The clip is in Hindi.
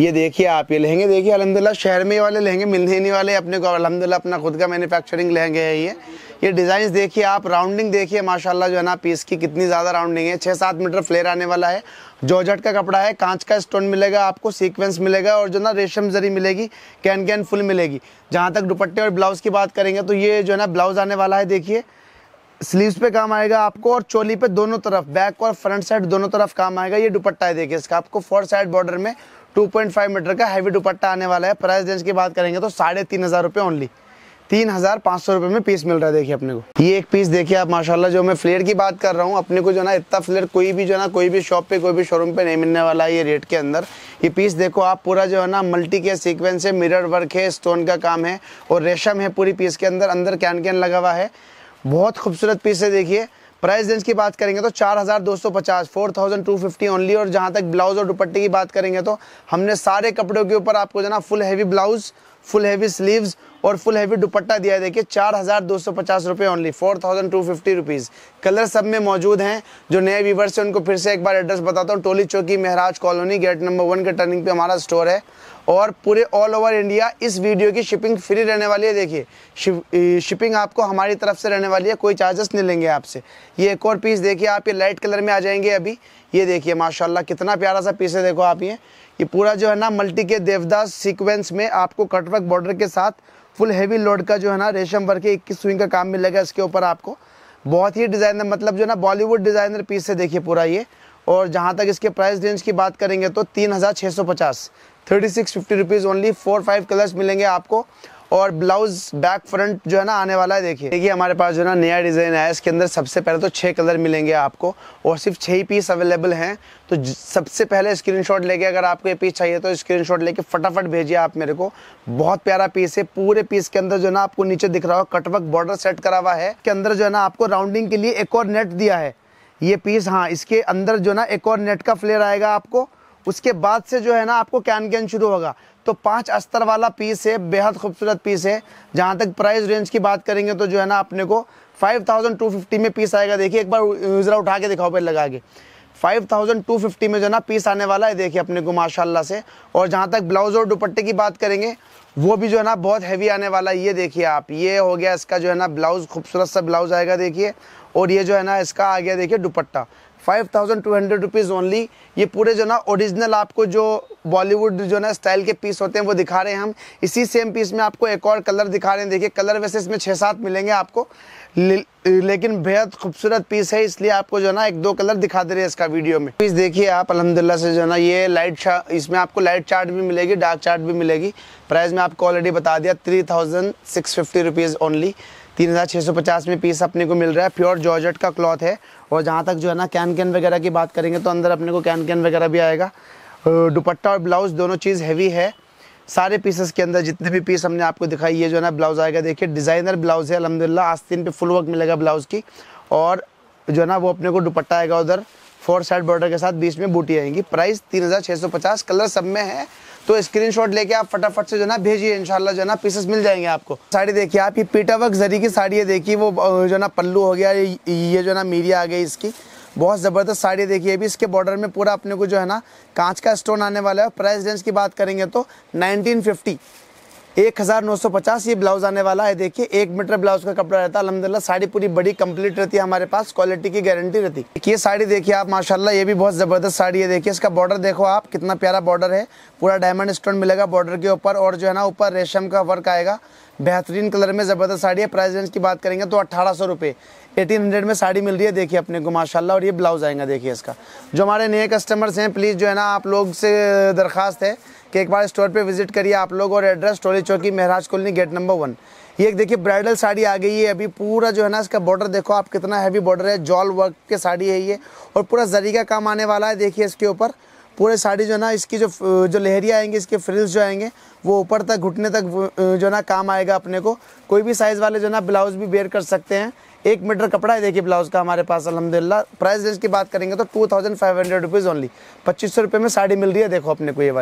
ये देखिए आप ये लहंगे देखिए अलहमदिल्ला शहर में ये वाले लहंगे मिलने ही नहीं वाले अपने को अलहमदिल्ला अपना खुद का मैन्युफैक्चरिंग लहंगे है ये ये डिज़ाइन देखिए आप राउंडिंग देखिए माशाल्लाह जो है ना पीस की कितनी ज़्यादा राउंडिंग है छः सात मीटर फ्लेयर आने वाला है जॉर्जट का कपड़ा है कांच का स्टोन मिलेगा आपको सीक्वेंस मिलेगा और जो ना रेशम जरी मिलेगी कैन कैन फुल मिलेगी जहाँ तक दुपट्टे और ब्लाउज़ की बात करेंगे तो ये जो है ना ब्लाउज़ आने वाला है देखिए स्लीव्स पे काम आएगा आपको और चोली पे दोनों तरफ बैक और फ्रंट साइड दोनों तरफ काम आएगा ये दुपट्टा है देखिए इसका आपको फोर साइड बॉर्डर में 2.5 मीटर का हैवी दुपट्टा आने वाला है प्राइस रेंज की बात करेंगे तो साढ़े तीन हज़ार रुपये ओनली तीन हज़ार पाँच सौ रुपये में पीस मिल रहा है देखिए अपने को ये एक पीस देखिए आप माशाल्लाह जो मैं फ्लेयर की बात कर रहा हूँ अपने को जो ना इतना फ्लेयर कोई भी जो ना कोई भी शॉप पे कोई भी शोरूम पे नहीं मिलने वाला है ये रेट के अंदर ये पीस देखो आप पूरा जो है ना मल्टी के सीक्वेंस है मिररर वर्क है स्टोन का काम है और रेशम है पूरी पीस के अंदर अंदर कैन कैन लगा हुआ है बहुत खूबसूरत पीस है देखिए प्राइस रेंज की बात करेंगे तो चार हज़ार दो सौ पचास four thousand two fifty only और जहां तक ब्लाउज और दुपट्टे की बात करेंगे तो हमने सारे कपड़ों के ऊपर आपको जाना full heavy blouse full heavy sleeves और फुल हैवी दुपट्टा दिया है देखिए चार हज़ार दो सौ पचास रुपये only four thousand two fifty rupees colour सब में मौजूद हैं जो नए व्यूवर्स हैं उनको फिर से एक बार एड्रेस बताता हूँ Toli Chowki Maharaj colony gate number one के टर्निंग पे हमारा स्टोर है और पूरे ऑल ओवर इंडिया इस वीडियो की शिपिंग फ्री रहने वाली है देखिए शिपिंग आपको हमारी तरफ से रहने वाली है कोई चार्जेस नहीं लेंगे आपसे ये एक और पीस देखिए आप ये लाइट कलर में आ जाएंगे अभी ये देखिए माशाल्लाह कितना प्यारा सा पीस है देखो आप ये ये पूरा जो है ना मल्टी के देवदास सीक्वेंस में आपको कट नेटवर्क बॉर्डर के साथ फुल हैवी लोड का जो है ना रेशम वर्क के इक्कीस स्विंग का काम मिलेगा इसके ऊपर आपको बहुत ही डिज़ाइनर मतलब जो है ना बॉलीवुड डिज़ाइनर पीस है देखिए पूरा ये और जहाँ तक इसके प्राइस रेंज की बात करेंगे तो तीन हज़ार छः सौ पचास thirty six fifty rupees only four five colours मिलेंगे आपको और ब्लाउज बैक फ्रंट जो है ना आने वाला है देखिए देखिए हमारे पास जो है ना नया डिज़ाइन आया इसके अंदर सबसे पहले तो छः कलर मिलेंगे आपको और सिर्फ छः ही पीस अवेलेबल हैं तो सबसे पहले स्क्रीनशॉट लेके अगर आपको ये पीस चाहिए तो स्क्रीनशॉट लेके फटाफट भेजिए आप मेरे को बहुत प्यारा पीस है पूरे पीस के अंदर जो है ना आपको नीचे दिख रहा हो कटवक बॉर्डर सेट करा हुआ है के अंदर जो है ना आपको राउंडिंग के लिए एक और नेट दिया है ये पीस हाँ इसके अंदर जो ना एक और नेट का फ्लेयर आएगा आपको उसके बाद से जो है ना आपको कैन कैन शुरू होगा तो पांच अस्तर वाला पीस है बेहद खूबसूरत पीस है जहाँ तक प्राइस रेंज की बात करेंगे तो जो है ना अपने को 5250 में पीस आएगा देखिए एक बार यूज़रा उठा के दिखाओ पर लगा के 5250 में जो ना पीस आने वाला है देखिए अपने को माशाला से और जहाँ तक ब्लाउज़ और दुपट्टे की बात करेंगे वो भी जो है ना बहुत हैवी आने वाला है ये देखिए आप ये हो गया इसका जो है ना ब्लाउज़ खूबसूरत सा ब्लाउज़ आएगा देखिए और ये जो है ना इसका आ गया देखिए दुपट्टा five thousand two hundred rupees only ये पूरे जो ना ओरिजिनल आपको जो बॉलीवुड जो ना स्टाइल के पीस होते हैं वो दिखा रहे हैं हम इसी सेम पीस में आपको एक और कलर दिखा रहे हैं देखिए कलर वैसे इसमें छः सात मिलेंगे आपको ले, लेकिन बेहद खूबसूरत पीस है इसलिए आपको जो है ना एक दो कलर दिखा दे रहे हैं इसका वीडियो में पीस देखिए आप अलहमदिल्ला से जो है ना ये लाइट इसमें आपको लाइट चार्ट भी मिलेगी डार्क चार्ट भी मिलेगी प्राइस में आपको ऑलरेडी बता दिया three thousand six fifty rupees only तीन हज़ार छः सौ पचास में पीस अपने को मिल रहा है प्योर जॉर्जेट का क्लॉथ है और जहाँ तक जो है ना कैन कैन वगैरह की बात करेंगे तो अंदर अपने को कैन कैन वगैरह भी आएगा दुपट्टा और ब्लाउज़ दोनों चीज़ हैवी है सारे पीसेस के अंदर जितने भी पीस हमने आपको दिखाई ये जो है ना ब्लाउज़ आएगा देखिए डिज़ाइनर ब्लाउज़ है अलहमदिल्ला आस्तीन पे फुल वर्क मिलेगा ब्लाउज़ की और जो है ना वो अपने को दुपट्टा आएगा उधर फोर साइड बॉर्डर के साथ बीच में बूटी आएंगी प्राइस तीन हज़ार छः सौ पचास कलर सब में है तो शॉट लेके आप फटाफट से जो ना भेजिए इनशाला जो ना पीसेस मिल जाएंगे आपको साड़ी देखिए आप ये पीटा वर्क जरी की साड़ी है देखिए वो जो ना पल्लू हो गया ये जो ना मीरिया आ गई इसकी बहुत ज़बरदस्त साड़ी देखिए अभी इसके बॉर्डर में पूरा अपने को जो है ना कांच का स्टोन आने वाला है प्राइस रेंज की बात करेंगे तो नाइनटीन फिफ्टी एक हज़ार नौ सौ पचास ये ब्लाउज़ आने वाला है देखिए एक मीटर ब्लाउज का कपड़ा रहता है अलहमदिल्ला साड़ी पूरी बड़ी कंप्लीट रहती है हमारे पास क्वालिटी की गारंटी रहती है ये साड़ी देखिए आप माशाल्लाह ये भी बहुत ज़बरदस्त साड़ी है देखिए इसका बॉर्डर देखो आप कितना प्यारा बॉर्डर है पूरा डायमंड स्टोन मिलेगा बॉर्डर के ऊपर और जो है ना ऊपर रेशम का वर्क आएगा बेहतरीन कलर में ज़बरदस्त साड़ी है प्राइस रेंज की बात करेंगे तो अट्ठारह सौ रुपये एटीन हंड्रेड में साड़ी मिल रही है देखिए अपने को माशाल्लाह और ये ब्लाउज़ आएगा देखिए इसका जो हमारे नए कस्टमर्स हैं प्लीज़ जो है ना आप लोग से दरख्वास्त है कि एक बार स्टोर पे विजिट करिए आप लोग और address Toli Chowki Maharaj colony gate number one ये एक देखिए ब्राइडल साड़ी आ गई है अभी पूरा जो है ना इसका बॉर्डर देखो आप कितना हैवी बॉर्डर है जॉल वर्क के साड़ी है ये और पूरा जरी का काम आने वाला है देखिए इसके ऊपर पूरे साड़ी जो है ना इसकी जो जो लहरिया आएंगी इसके फ्रिल्स जो आएंगे वो ऊपर तक घुटने तक जो है ना काम आएगा अपने को कोई भी साइज़ वाले जो है ना ब्लाउज़ भी बेयर कर सकते हैं एक मीटर कपड़ा है देखिए ब्लाउज़ का हमारे पास अलहमदिल्ला प्राइस रेंज की बात करेंगे तो two thousand five hundred rupees only पच्चीस सौ रुपये में साड़ी मिल रही है देखो अपने को ये वाली